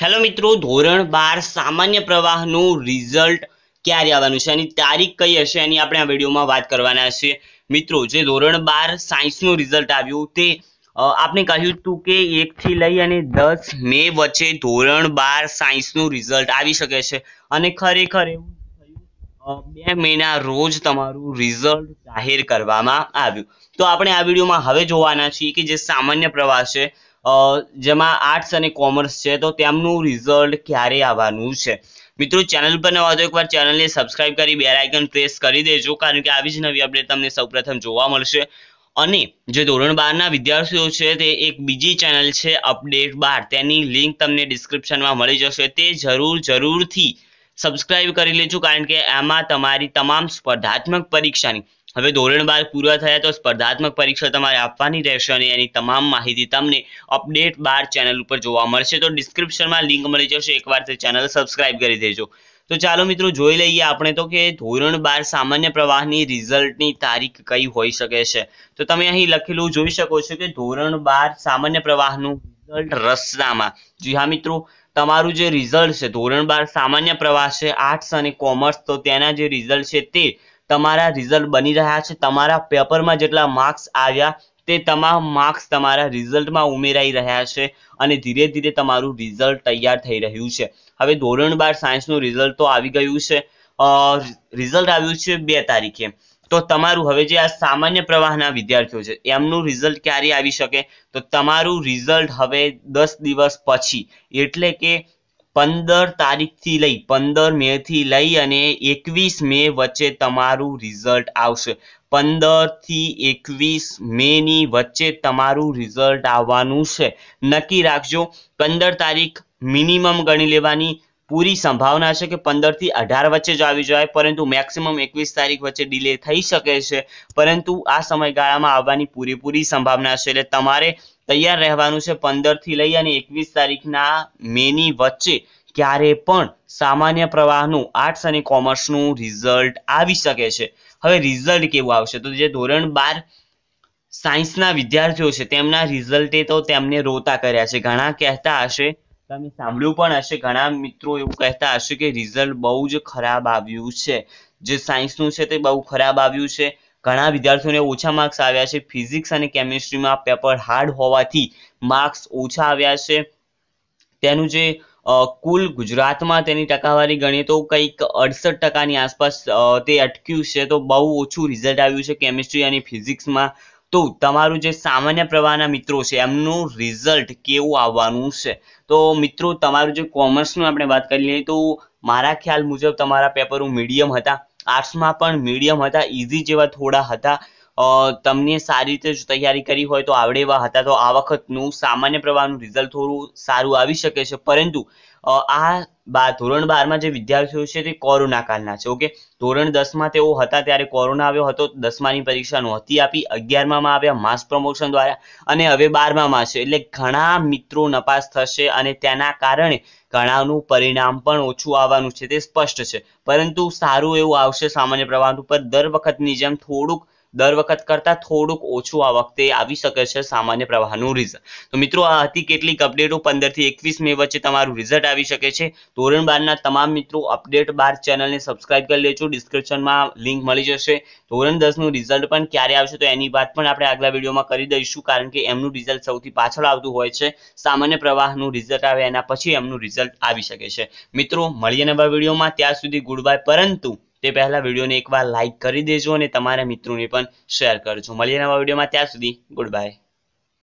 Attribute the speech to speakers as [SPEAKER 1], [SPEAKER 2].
[SPEAKER 1] hello મિત્રો ધોરણ બાર સામાન્ય પ્રવાહનું રિઝલ્ટ ક્યારે આવવાનું છે એની તારીખ કઈ હશે એની આપણે આ વિડીયોમાં વાત કરવાના છીએ મિત્રો જે ધોરણ બાર સાયન્સનું રિઝલ્ટ આવ્યું તે આપણે કહ્યું હતું કે એકથી લઈ અને દસ મે વચ્ચે ધોરણ બાર સાયન્સનું રિઝલ્ટ આવી શકે છે અને ખરેખર એવું બે મહિના રોજ તમારું રિઝલ્ટ જાહેર કરવામાં આવ્યું તો આપણે આ વિડીયોમાં હવે જોવાના છીએ કે જે સામાન્ય પ્રવાહ છે જેમાં આર્ટ્સ અને કોમર્સ છે તો તેમનું રિઝલ્ટ ક્યારે આવવાનું છે મિત્રો ચેનલ પર નવા તો એકવાર ચેનલને સબસ્ક્રાઇબ કરી બેલ આઇકન પ્રેસ કરી દેજો કારણ કે આવી જ નવી અપડેટ તમને સૌપ્રથમ જોવા મળશે અને જે ધોરણ બારના વિદ્યાર્થીઓ છે તે એક બીજી ચેનલ છે અપડેટ બાર તેની લિંક તમને ડિસ્ક્રિપ્શનમાં મળી જશે તે જરૂર જરૂરથી સબસ્ક્રાઇબ કરી લેજો કારણ કે એમાં તમારી તમામ સ્પર્ધાત્મક પરીક્ષાની હવે ધોરણ બાર પૂરા થયા તો સ્પર્ધાત્મક પરીક્ષા તમારે આપવાની રહેશે અને એની તમામ માહિતી તમને અપડેટ બાર ચેનલ ઉપર જોવા મળશે તો ડિસ્ક્રિપ્શનમાં લિંક મળી જશે એકવાર ચેનલ સબસ્ક્રાઇબ કરી દેજો તો ચાલો મિત્રો જોઈ લઈએ આપણે તો કે ધોરણ બાર સામાન્ય પ્રવાહની રિઝલ્ટની તારીખ કઈ હોઈ શકે છે તો તમે અહીં લખેલું જોઈ શકો છો કે ધોરણ બાર સામાન્ય પ્રવાહનું રિઝલ્ટ રસનામાં જી હા મિત્રો તમારું જે રિઝલ્ટ છે ધોરણ બાર સામાન્ય પ્રવાહ છે આર્ટ્સ અને કોમર્સ તો તેના જે રિઝલ્ટ છે તે તમારા રિઝલ્ટ બની રહ્યા છે તમારા પેપરમાં જેટલા માર્ક્સ આવ્યા તે તમામ માર્ક્સ તમારા રિઝલ્ટમાં ઉમેરાઈ રહ્યા છે અને ધીરે ધીરે તમારું રિઝલ્ટ તૈયાર થઈ રહ્યું છે હવે ધોરણ બાર સાયન્સનું રિઝલ્ટ તો આવી ગયું છે રિઝલ્ટ આવ્યું છે બે તારીખે તો તમારું હવે જે આ સામાન્ય પ્રવાહના વિદ્યાર્થીઓ છે એમનું રિઝલ્ટ ક્યારે આવી શકે તો તમારું રિઝલ્ટ હવે દસ દિવસ પછી એટલે કે પંદર તારીખથી લઈ પંદર મેથી લઈ અને એકવીસ મે વચ્ચે તમારું રિઝલ્ટ આવશે પંદરથી એકવીસ મેની વચ્ચે તમારું રિઝલ્ટ આવવાનું છે નક્કી રાખજો પંદર તારીખ મિનિમમ ગણી લેવાની પૂરી સંભાવના છે કે પંદરથી અઢાર વચ્ચે જ આવી જાય પરંતુ મેક્સિમમ એકવીસ તારીખ વચ્ચે ડિલે થઈ શકે છે પરંતુ આ સમયગાળામાં આવવાની પૂરેપૂરી સંભાવના છે એટલે તમારે તૈયાર રહેવાનું છે પંદરથી લઈ અને એકવીસ તારીખના મેની વચ્ચે ક્યારે પણ સામાન્ય પ્રવાહનું આર્ટ્સ અને કોમર્સનું રિઝલ્ટ આવી શકે છે હવે રિઝલ્ટ કેવું આવશે તો જે ધોરણ બાર સાયન્સના વિદ્યાર્થીઓ છે તેમના રિઝલ્ટે તો તેમને રોતા કર્યા છે ઘણા કહેતા હશે તમે સાંભળ્યું પણ હશે ઘણા મિત્રો એવું કહેતા હશે કે રિઝલ્ટ બહુ જ ખરાબ આવ્યું છે જે સાયન્સનું છે તે બહુ ખરાબ આવ્યું છે ઘણા વિદ્યાર્થીઓને ઓછા માર્ક્સ આવ્યા છે ફિઝિક્સ અને કેમિસ્ટ્રીમાં પેપર હાર્ડ હોવાથી માર્ક્સ ઓછા આવ્યા છે તેનું જે કુલ ગુજરાતમાં તેની ટકાવારી ગણીએ તો કંઈક અડસઠ ટકાની આસપાસ તે અટક્યું છે તો બહુ ઓછું રિઝલ્ટ આવ્યું છે કેમિસ્ટ્રી અને ફિઝિક્સમાં તો તમારું જે સામાન્ય પ્રવાહના મિત્રો છે એમનું રિઝલ્ટ કેવું આવવાનું છે તો મિત્રો તમારું જે કોમર્સનું આપણે વાત કરી લઈએ તો મારા ખ્યાલ મુજબ તમારા પેપરો મીડિયમ હતા આર્ટ્સમાં પણ મીડિયમ હતા ઇઝી જેવા થોડા હતા તમને સારી રીતે જ તૈયારી કરી હોય તો આવડે એવા હતા તો આ વખતનું સામાન્ય પ્રવાહનું રિઝલ્ટ થોડું સારું આવી શકે છે પરંતુ આ બાર ધોરણ બારમાં જે વિદ્યાર્થીઓ છે તે કોરોના કાળના છે ઓકે ધોરણ દસમાં તેઓ હતા ત્યારે કોરોના આવ્યો હતો દસમાની પરીક્ષા નહોતી આપી અગિયારમાં આવ્યા માસ પ્રમોશન દ્વારા અને હવે બારમામાં છે એટલે ઘણા મિત્રો નપાસ થશે અને તેના કારણે ઘણાનું પરિણામ પણ ઓછું આવવાનું છે તે સ્પષ્ટ છે પરંતુ સારું એવું આવશે સામાન્ય પ્રવાહ ઉપર દર વખતની જેમ થોડુંક દર વખત કરતાં થોડુંક ઓછું આ વખતે આવી શકે છે સામાન્ય પ્રવાહનું રિઝલ્ટ તો મિત્રો આ હતી કેટલીક અપડેટો પંદરથી એકવીસ મે વચ્ચે તમારું રિઝલ્ટ આવી શકે છે ધોરણ બારના તમામ મિત્રો અપડેટ બાર ચેનલને સબસ્ક્રાઇબ કરી લેજો ડિસ્ક્રિપ્શનમાં લિંક મળી જશે ધોરણ દસનું રિઝલ્ટ પણ ક્યારે આવશે તો એની વાત પણ આપણે આગલા વિડીયોમાં કરી દઈશું કારણ કે એમનું રિઝલ્ટ સૌથી પાછળ આવતું હોય છે સામાન્ય પ્રવાહનું રિઝલ્ટ આવે એના પછી એમનું રિઝલ્ટ આવી શકે છે મિત્રો મળીએ નવા વિડીયોમાં ત્યાં સુધી ગુડ બાય પરંતુ તે પહેલાં વિડીયોને એકવાર લાઇક કરી દેજો અને તમારા મિત્રોને પણ શેર કરજો મળીએ નવા વિડીયોમાં ત્યાં સુધી ગુડ બાય